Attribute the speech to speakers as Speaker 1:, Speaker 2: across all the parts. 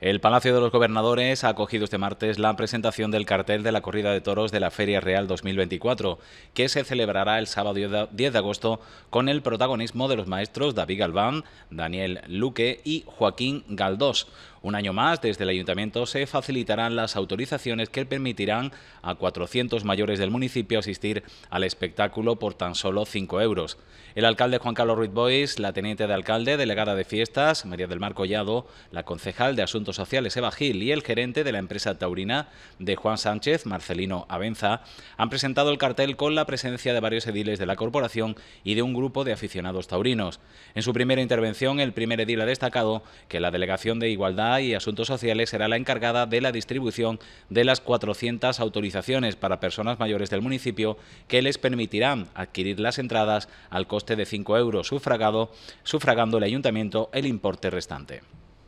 Speaker 1: El Palacio de los Gobernadores ha acogido este martes la presentación del cartel de la corrida de toros de la Feria Real 2024, que se celebrará el sábado 10 de agosto con el protagonismo de los maestros David Galván, Daniel Luque y Joaquín Galdós. Un año más, desde el ayuntamiento se facilitarán las autorizaciones que permitirán a 400 mayores del municipio asistir al espectáculo por tan solo 5 euros. El alcalde Juan Carlos Ruiz Bois, la teniente de alcalde, delegada de fiestas, María del Mar Collado, la concejal de Asuntos Sociales Eva Gil y el gerente de la empresa taurina de Juan Sánchez, Marcelino Avenza, han presentado el cartel con la presencia de varios ediles de la corporación y de un grupo de aficionados taurinos. En su primera intervención, el primer edil ha destacado que la Delegación de Igualdad y Asuntos Sociales será la encargada de la distribución de las 400 autorizaciones para personas mayores del municipio que les permitirán adquirir las entradas al coste de 5 euros, sufragado, sufragando el ayuntamiento el importe restante.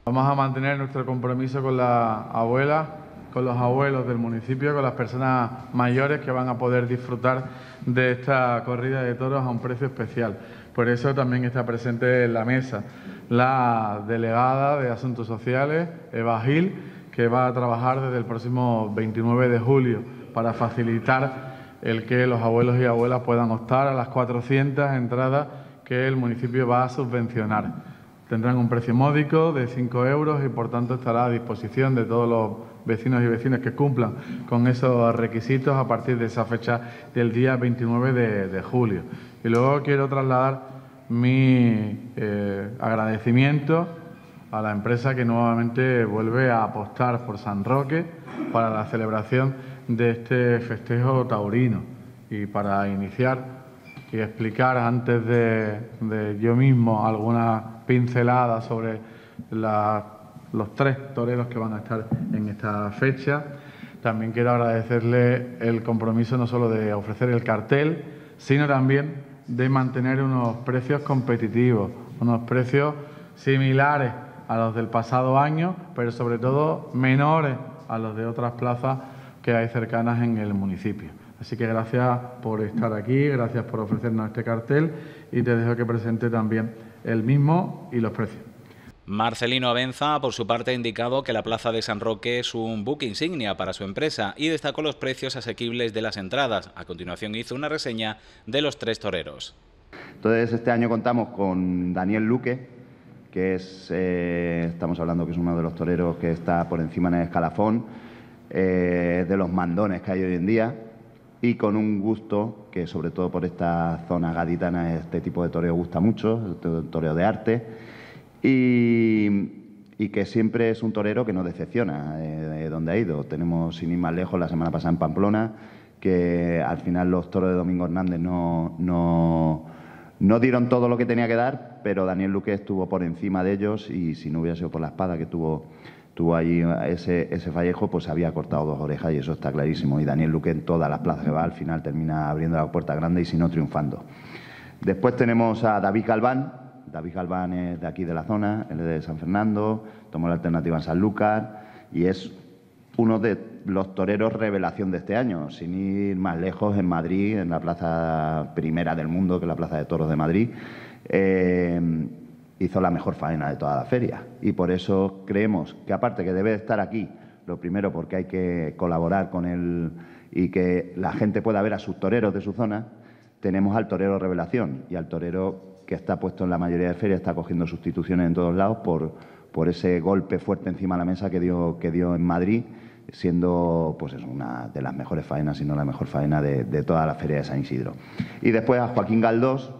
Speaker 2: Vamos a mantener nuestro compromiso con la abuela con los abuelos del municipio, con las personas mayores que van a poder disfrutar de esta corrida de toros a un precio especial. Por eso también está presente en la mesa la delegada de Asuntos Sociales, Eva Gil, que va a trabajar desde el próximo 29 de julio para facilitar el que los abuelos y abuelas puedan optar a las 400 entradas que el municipio va a subvencionar. Tendrán un precio módico de 5 euros y por tanto estará a disposición de todos los vecinos y vecinas que cumplan con esos requisitos a partir de esa fecha del día 29 de, julio. Y luego quiero trasladar mi eh, agradecimiento a la empresa que nuevamente vuelve a apostar por San Roque para la celebración de este festejo taurino y para iniciar y explicar antes de, yo mismo algunas pinceladas sobre los tres toreros que van a estar en esta fecha. También quiero agradecerle el compromiso no solo de ofrecer el cartel, sino también de mantener unos precios competitivos, unos precios similares a los del pasado año, pero sobre todo menores a los de otras plazas que hay cercanas en el municipio. Así que gracias por estar aquí, gracias por ofrecernos este cartel y te dejo que presente también el mismo y los precios.
Speaker 1: Marcelino Avenza, por su parte, ha indicado que la Plaza de San Roque es un buque insignia para su empresa y destacó los precios asequibles de las entradas. A continuación hizo una reseña de los tres toreros.
Speaker 3: Entonces, este año contamos con Daniel Luque, que es, eh, estamos hablando que es uno de los toreros que está por encima en el escalafón, eh, de los mandones que hay hoy en día y con un gusto que sobre todo por esta zona gaditana este tipo de toreo gusta mucho, el toreo de arte, y, que siempre es un torero que no decepciona eh, donde ha ido. Tenemos, sin ir más lejos, la semana pasada en Pamplona, que al final los toros de Domingo Hernández no, no, no dieron todo lo que tenía que dar, pero Daniel Luque estuvo por encima de ellos y si no hubiera sido por la espada que tuvo Tú allí, ese, ese Fallejo, pues había cortado dos orejas y eso está clarísimo. Y Daniel Luque en todas las plazas que va, al final termina abriendo la puerta grande y si no, triunfando. Después tenemos a David Galván. David Galván es de aquí de la zona, él es de San Fernando, tomó la alternativa en Sanlúcar y es uno de los toreros revelación de este año, sin ir más lejos, en Madrid, en la plaza primera del mundo, que es la Plaza de Toros de Madrid. Eh, hizo la mejor faena de toda la feria. Y por eso creemos que, aparte que debe estar aquí, lo primero porque hay que colaborar con él y que la gente pueda ver a sus toreros de su zona, tenemos al torero revelación y al torero que está puesto en la mayoría de ferias, está cogiendo sustituciones en todos lados por, por ese golpe fuerte encima de la mesa que dio, que dio en Madrid, siendo pues es una de las mejores faenas, si no la mejor faena de, de toda la feria de San Isidro. Y después a Joaquín Galdós,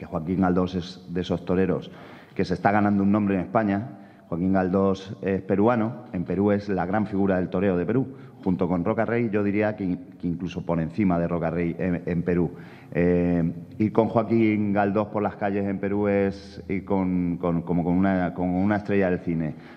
Speaker 3: que Joaquín Galdós es de esos toreros que se está ganando un nombre en España. Joaquín Galdós es peruano, en Perú es la gran figura del toreo de Perú. Junto con Roca Rey, yo diría que, incluso por encima de Roca Rey en, Perú. Eh, ir con Joaquín Galdós por las calles en Perú es ir como con una estrella del cine.